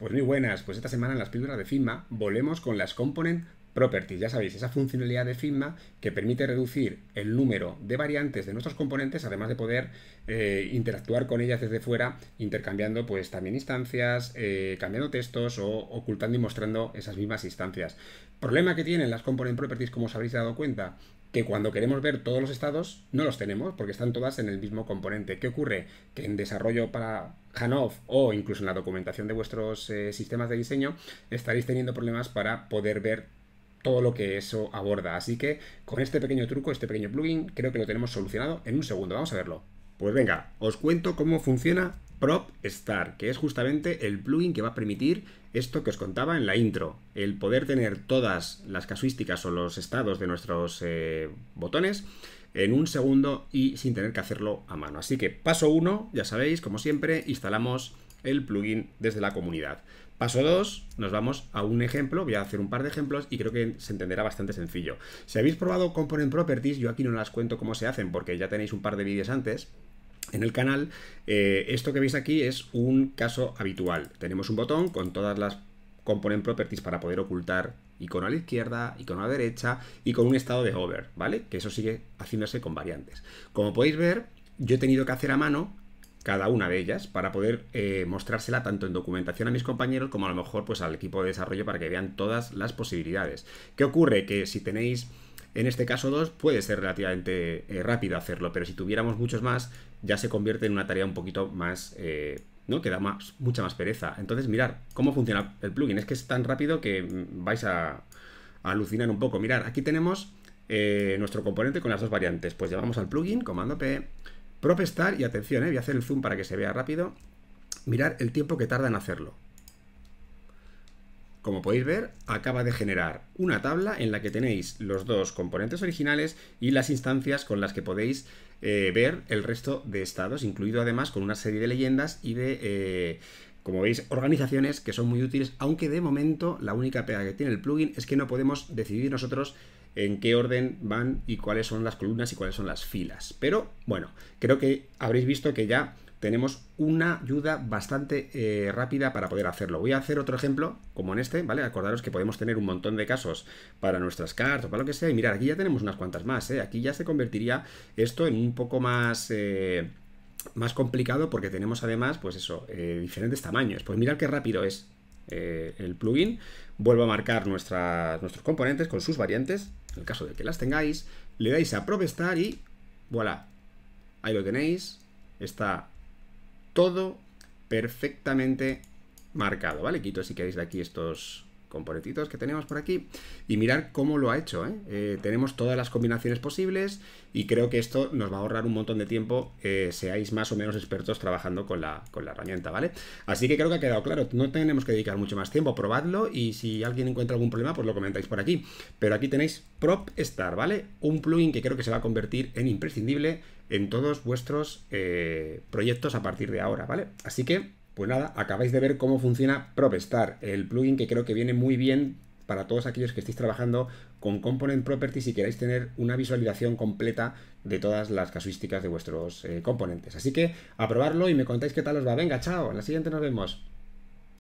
Pues muy buenas, pues esta semana en las píldoras de Figma volvemos con las Component Properties, ya sabéis, esa funcionalidad de Figma que permite reducir el número de variantes de nuestros componentes, además de poder eh, interactuar con ellas desde fuera, intercambiando pues también instancias, eh, cambiando textos o ocultando y mostrando esas mismas instancias. Problema que tienen las Component Properties, como os habréis dado cuenta, que cuando queremos ver todos los estados no los tenemos porque están todas en el mismo componente. ¿Qué ocurre? Que en desarrollo para Hanoff o incluso en la documentación de vuestros eh, sistemas de diseño estaréis teniendo problemas para poder ver todo lo que eso aborda. Así que con este pequeño truco, este pequeño plugin, creo que lo tenemos solucionado en un segundo. Vamos a verlo. Pues venga, os cuento cómo funciona Prop Star, que es justamente el plugin que va a permitir esto que os contaba en la intro, el poder tener todas las casuísticas o los estados de nuestros eh, botones en un segundo y sin tener que hacerlo a mano. Así que paso 1, ya sabéis, como siempre, instalamos el plugin desde la comunidad. Paso 2, nos vamos a un ejemplo, voy a hacer un par de ejemplos y creo que se entenderá bastante sencillo. Si habéis probado Component Properties, yo aquí no las cuento cómo se hacen porque ya tenéis un par de vídeos antes, en el canal, eh, esto que veis aquí es un caso habitual. Tenemos un botón con todas las component properties para poder ocultar icono a la izquierda, icono a la derecha y con un estado de hover, ¿vale? Que eso sigue haciéndose con variantes. Como podéis ver, yo he tenido que hacer a mano cada una de ellas para poder eh, mostrársela tanto en documentación a mis compañeros como a lo mejor pues al equipo de desarrollo para que vean todas las posibilidades. ¿Qué ocurre? Que si tenéis en este caso 2 puede ser relativamente eh, rápido hacerlo, pero si tuviéramos muchos más, ya se convierte en una tarea un poquito más... Eh, ¿no? que da más, mucha más pereza. Entonces, mirar cómo funciona el plugin. Es que es tan rápido que mm, vais a, alucinar un poco. Mirar, aquí tenemos eh, nuestro componente con las dos variantes. Pues llevamos al plugin, comando P, prop y atención, voy a hacer el zoom para que se vea rápido. Mirar el tiempo que tarda en hacerlo. Como podéis ver, acaba de generar una tabla en la que tenéis los dos componentes originales y las instancias con las que podéis eh, ver el resto de estados, incluido además con una serie de leyendas y de... Eh, como veis, organizaciones que son muy útiles, aunque de momento la única pega que tiene el plugin es que no podemos decidir nosotros en qué orden van y cuáles son las columnas y cuáles son las filas. Pero bueno, creo que habréis visto que ya tenemos una ayuda bastante eh, rápida para poder hacerlo. Voy a hacer otro ejemplo, como en este, ¿vale? Acordaros que podemos tener un montón de casos para nuestras cartas o para lo que sea. Y mirad, aquí ya tenemos unas cuantas más, ¿eh? Aquí ya se convertiría esto en un poco más... Eh, más complicado porque tenemos además, pues eso, eh, diferentes tamaños. Pues mirad qué rápido es el plugin. Vuelvo a marcar nuestros componentes con sus variantes, en el caso de que las tengáis. Le dais a Provestar y voilà. Ahí lo tenéis. Está todo perfectamente marcado, ¿vale? Quito si queréis de aquí estos componentitos que tenemos por aquí y mirar cómo lo ha hecho. ¿eh? ¿eh? tenemos todas las combinaciones posibles y creo que esto nos va a ahorrar un montón de tiempo, eh, seáis más o menos expertos trabajando con la, con la herramienta, ¿vale? Así que creo que ha quedado claro, no tenemos que dedicar mucho más tiempo, probadlo y si alguien encuentra algún problema, pues lo comentáis por aquí. Pero aquí tenéis Prop Star, ¿vale? Un plugin que creo que se va a convertir en imprescindible en todos vuestros eh, proyectos a partir de ahora, ¿vale? Así que pues nada, acabáis de ver cómo funciona PropStar, el plugin que creo que viene muy bien para todos aquellos que estéis trabajando con Component Properties y queráis tener una visualización completa de todas las casuísticas de vuestros eh, componentes. Así que a probarlo y me contáis qué tal os va. Venga, chao, en la siguiente nos vemos.